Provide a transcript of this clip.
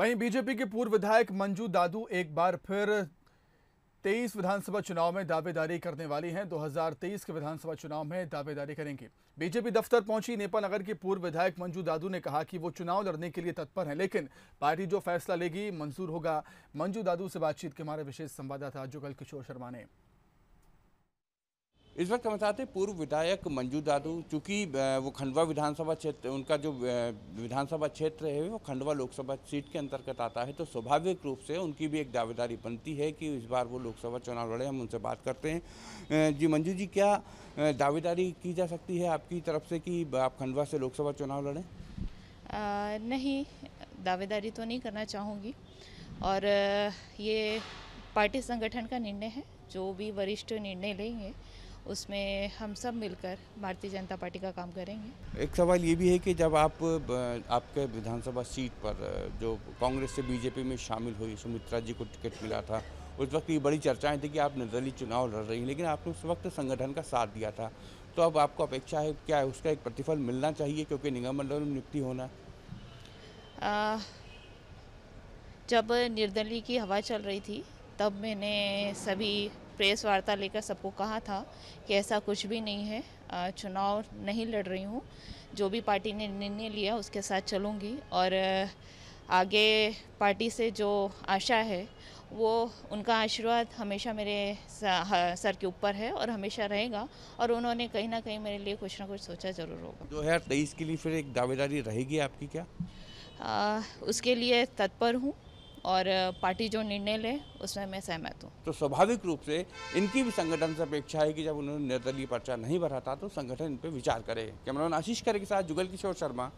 वहीं बीजेपी के पूर्व विधायक मंजू दादू एक बार फिर 23 विधानसभा चुनाव में दावेदारी करने वाली हैं 2023 के विधानसभा चुनाव में दावेदारी करेंगे बीजेपी दफ्तर पहुंची नेपाल नगर की पूर्व विधायक मंजू दादू ने कहा कि वो चुनाव लड़ने के लिए तत्पर हैं लेकिन पार्टी जो फैसला लेगी मंजूर होगा मंजू दादू से बातचीत के हमारे विशेष संवाददाता जुगल किशोर शर्मा ने इस वक्त हम बताते पूर्व विधायक मंजू दादू चूँकि वो खंडवा विधानसभा क्षेत्र उनका जो विधानसभा क्षेत्र है वो खंडवा लोकसभा सीट के अंतर्गत आता है तो स्वाभाविक रूप से उनकी भी एक दावेदारी बनती है कि इस बार वो लोकसभा चुनाव लड़े हम उनसे बात करते हैं जी मंजू जी क्या दावेदारी की जा सकती है आपकी तरफ से कि आप खंडवा से लोकसभा चुनाव लड़ें नहीं दावेदारी तो नहीं करना चाहूँगी और ये पार्टी संगठन का निर्णय है जो भी वरिष्ठ निर्णय लेंगे उसमें हम सब मिलकर भारतीय जनता पार्टी का काम करेंगे एक सवाल ये भी है कि जब आप आपके विधानसभा सीट पर जो कांग्रेस से बीजेपी में शामिल हुई सुमित्रा जी को टिकट मिला था उस वक्त ये बड़ी चर्चाएं थी कि आप निर्दलीय चुनाव लड़ रही लेकिन आपने उस वक्त संगठन का साथ दिया था तो अब आपको अपेक्षा है क्या है उसका एक प्रतिफल मिलना चाहिए क्योंकि निगम मंडल में नियुक्ति होना आ, जब निर्दलीय की हवा चल रही थी तब मैंने सभी प्रेस वार्ता लेकर सबको कहा था कि ऐसा कुछ भी नहीं है चुनाव नहीं लड़ रही हूँ जो भी पार्टी ने निर्णय लिया उसके साथ चलूँगी और आगे पार्टी से जो आशा है वो उनका आशीर्वाद हमेशा मेरे सर के ऊपर है और हमेशा रहेगा और उन्होंने कहीं ना कहीं मेरे लिए कुछ ना कुछ सोचा ज़रूर होगा दो हज़ार तेईस के लिए फिर एक दावेदारी रहेगी आपकी क्या आ, उसके लिए तत्पर हूँ और पार्टी जो निर्णय ले उसमें मैं सहमत हूँ तो स्वाभाविक रूप से इनकी भी संगठन से अपेक्षा है कि जब उन्होंने निर्दलीय पर्चा नहीं भरा था तो संगठन इन पर विचार करे कैमरा आशीष करे के साथ जुगल किशोर शर्मा